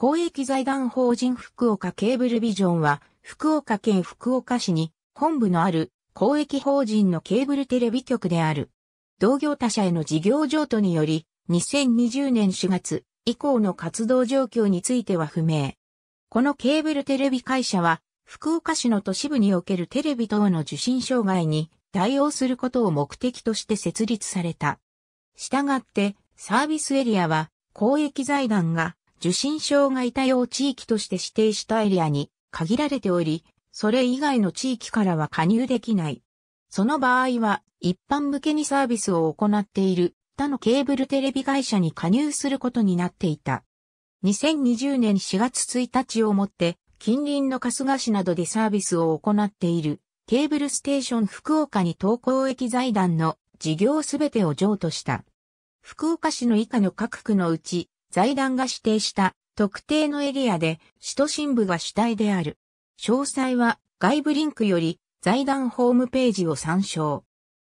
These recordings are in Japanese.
公益財団法人福岡ケーブルビジョンは、福岡県福岡市に本部のある公益法人のケーブルテレビ局である。同業他社への事業譲渡により、2020年4月以降の活動状況については不明。このケーブルテレビ会社は、福岡市の都市部におけるテレビ等の受信障害に対応することを目的として設立された。したがって、サービスエリアは公益財団が受信証がいたよう地域として指定したエリアに限られており、それ以外の地域からは加入できない。その場合は、一般向けにサービスを行っている他のケーブルテレビ会社に加入することになっていた。2020年4月1日をもって、近隣の春日市などでサービスを行っているケーブルステーション福岡に投稿駅財団の事業すべてを譲渡した。福岡市の以下の各区のうち、財団が指定した特定のエリアで首都新部が主体である。詳細は外部リンクより財団ホームページを参照。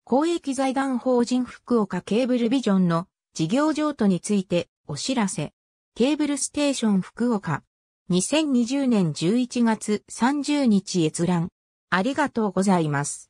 公益財団法人福岡ケーブルビジョンの事業譲渡についてお知らせ。ケーブルステーション福岡。2020年11月30日閲覧。ありがとうございます。